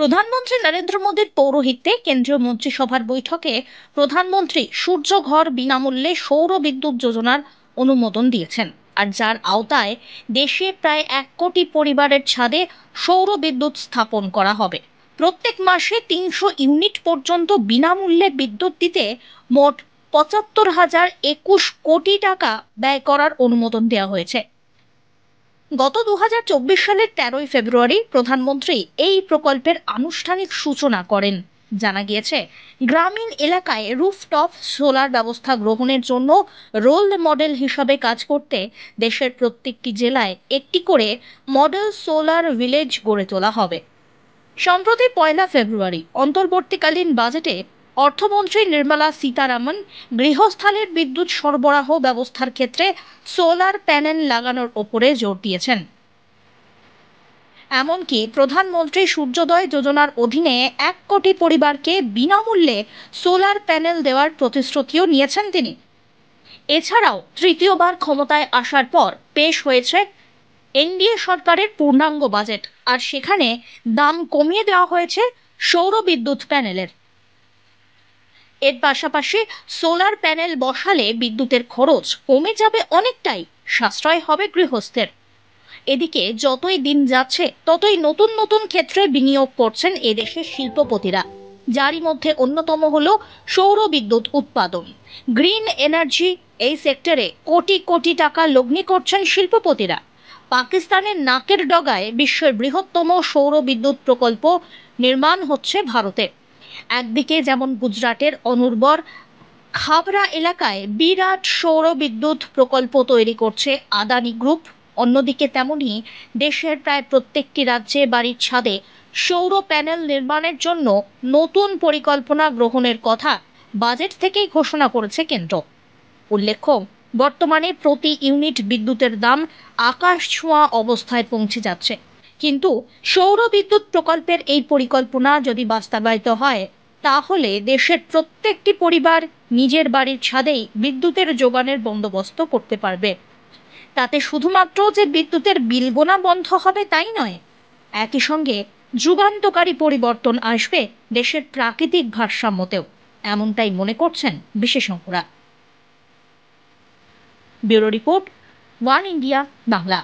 প্রধানমন্ত্রী নরেন্দ্র মোদীর পৌরোহিত্যে কেন্দ্রীয় মন্ত্রিসভার বৈঠকে প্রধানমন্ত্রী সূর্যঘর বিনামূল্যে সৌর বিদ্যুৎ যোজনার অনুমোদন দিয়েছেন আর যার আওতায় দেশে প্রায় এক কোটি পরিবারের ছাদে সৌর বিদ্যুৎ স্থাপন করা হবে প্রত্যেক মাসে তিনশো ইউনিট পর্যন্ত বিনামূল্যে বিদ্যুৎ দিতে মোট পঁচাত্তর হাজার একুশ কোটি টাকা ব্যয় করার অনুমোদন দেওয়া হয়েছে গত দু সালের তেরোই ফেব্রুয়ারি প্রধানমন্ত্রী এই প্রকল্পের আনুষ্ঠানিক সূচনা করেন জানা গিয়েছে গ্রামীণ এলাকায় রুফটপ সোলার ব্যবস্থা গ্রহণের জন্য রোল মডেল হিসাবে কাজ করতে দেশের প্রত্যেকটি জেলায় একটি করে মডেল সোলার ভিলেজ গড়ে তোলা হবে সম্প্রতি পয়লা ফেব্রুয়ারি অন্তর্বর্তীকালীন বাজেটে অর্থমন্ত্রী নির্মলা সীতারামন গৃহস্থালীর বিদ্যুৎ সরবরাহ ব্যবস্থার ক্ষেত্রে সোলার প্যানেল লাগানোর ওপরে জোর দিয়েছেন এমনকি প্রধানমন্ত্রী সূর্যোদয় যোজনার অধীনে এক কোটি পরিবারকে বিনামূল্যে সোলার প্যানেল দেওয়ার প্রতিশ্রুতিও নিয়েছেন তিনি এছাড়াও তৃতীয়বার ক্ষমতায় আসার পর পেশ হয়েছে এনডিএ সরকারের পূর্ণাঙ্গ বাজেট আর সেখানে দাম কমিয়ে দেওয়া হয়েছে সৌর বিদ্যুৎ প্যানেলের এর পাশাপাশি সোলার প্যানেল বসালে বিদ্যুতের খরচ কমে যাবে অনেকটাই সাশ্রয় হবে গৃহস্থের এদিকে যতই দিন যাচ্ছে ততই নতুন নতুন ক্ষেত্রে বিনিয়োগ করছেন এদেশের শিল্পপতিরা যারই মধ্যে অন্যতম হল সৌর বিদ্যুৎ উৎপাদন গ্রিন এনার্জি এই সেক্টরে কোটি কোটি টাকা লগ্নি করছেন শিল্পপতিরা পাকিস্তানের নাকের ডগায় বিশ্বের বৃহত্তম সৌর বিদ্যুৎ প্রকল্প নির্মাণ হচ্ছে ভারতে একদিকে যেমন গুজরাটের অনুর্বর খাবরা এলাকায় বিরাট সৌর বিদ্যুৎ প্রকল্প তৈরি করছে আদানি গ্রুপ অন্যদিকে তেমনই দেশের প্রায় প্রত্যেকটি রাজ্যে বাড়ির ছাদে সৌর প্যানেল নির্মাণের জন্য নতুন পরিকল্পনা গ্রহণের কথা বাজেট থেকেই ঘোষণা করেছে কেন্দ্র উল্লেখ্য বর্তমানে প্রতি ইউনিট বিদ্যুতের দাম আকাশ ছোঁয়া অবস্থায় পৌঁছে যাচ্ছে কিন্তু সৌর বিদ্যুৎ প্রকল্পের এই পরিকল্পনা যদি বাস্তবায়িত হয় তাহলে দেশের প্রত্যেকটি পরিবার নিজের বাড়ির ছাদেই বিদ্যুতের যোগানের বন্দোবস্ত করতে পারবে তাতে শুধুমাত্র যে বিদ্যুতের বিল গোনা বন্ধ হবে তাই নয় একই সঙ্গে যুগান্তকারী পরিবর্তন আসবে দেশের প্রাকৃতিক ভারসাম্যতেও এমনটাই মনে করছেন বিশেষজ্ঞরা bureau report One India Bangla